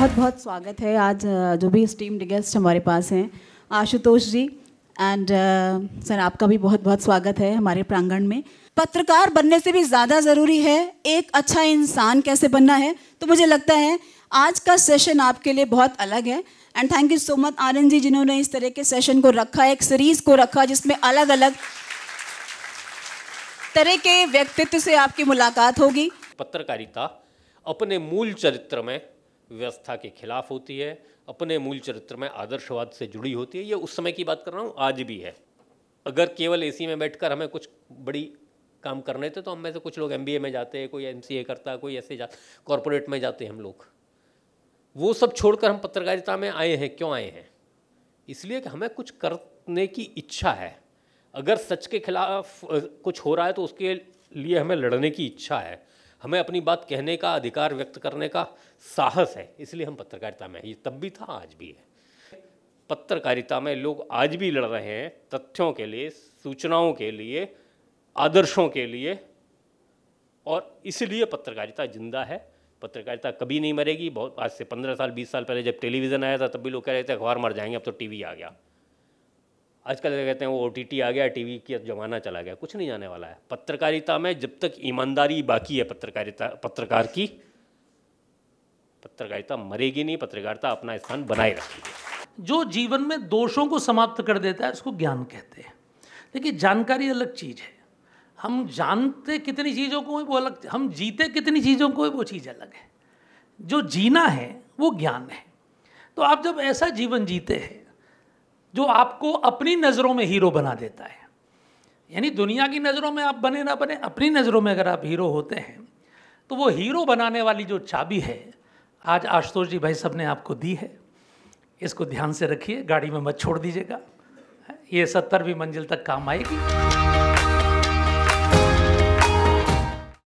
बहुत बहुत स्वागत है आज जो भी स्टीम्ड गेस्ट हमारे पास हैं आशुतोष जी एंड सर आपका भी बहुत बहुत स्वागत है हमारे प्रांगण में पत्रकार बनने से भी ज़्यादा ज़रूरी है एक अच्छा इंसान कैसे बनना है तो मुझे लगता है आज का सेशन आपके लिए बहुत अलग है and thank you so much Anand ji जिन्होंने इस तरह के सेशन को रखा एक सीरीज़ को रखा जिसमें अलग अलग तरह के व्यक्तित्व से आपकी मुलाकात होगी पत्रकारिता अपने मूल चरित्र में व्यवस्था के खिलाफ होती है अपने मूल चरित्र में आदर्शवाद से जुड़ी होती है ये उस समय की बात कर रहा हूँ आज भी है अगर केवल एसी में बैठकर हमें कुछ बड़ी काम करने थे तो हम में से कुछ लोग एमबीए में जाते हैं कोई एमसीए करता कोई ऐसे जा कॉरपोरेट में जाते हैं हम लोग वो सब छोड़कर हम पत्रकारिता में आए हैं क्यों आए हैं इसलिए कि हमें कुछ करने की इच्छा है अगर सच के खिलाफ कुछ हो रहा है तो उसके लिए हमें लड़ने की इच्छा है हमें अपनी बात कहने का अधिकार व्यक्त करने का साहस है इसलिए हम पत्रकारिता में ये तब भी था आज भी है पत्रकारिता में लोग आज भी लड़ रहे हैं तथ्यों के लिए सूचनाओं के लिए आदर्शों के लिए और इसलिए पत्रकारिता जिंदा है पत्रकारिता कभी नहीं मरेगी बहुत आज से पंद्रह साल बीस साल पहले जब टेलीविज़न आया था तब भी लोग कह रहे थे अखबार मर जाएंगे अब तो टीवी आ गया आजकल कहते हैं वो ओ आ गया टीवी का ज़माना चला गया कुछ नहीं जाने वाला है पत्रकारिता में जब तक ईमानदारी बाकी है पत्रकारिता पत्रकार की पत्रकारिता मरेगी नहीं पत्रकारिता अपना स्थान बनाए रखेगी जो जीवन में दोषों को समाप्त कर देता है उसको ज्ञान कहते हैं देखिए जानकारी अलग चीज़ है हम जानते कितनी चीज़ों को वो अलग हम जीते कितनी चीज़ों को वो चीज़ अलग है जो जीना है वो ज्ञान है तो आप जब ऐसा जीवन जीते हैं जो आपको अपनी नज़रों में हीरो बना देता है यानी दुनिया की नज़रों में आप बने ना बने अपनी नज़रों में अगर आप हीरो होते हैं तो वो हीरो बनाने वाली जो चाबी है आज आशुतोष जी भाई सब ने आपको दी है इसको ध्यान से रखिए गाड़ी में मत छोड़ दीजिएगा ये सत्तरवीं मंजिल तक काम आएगी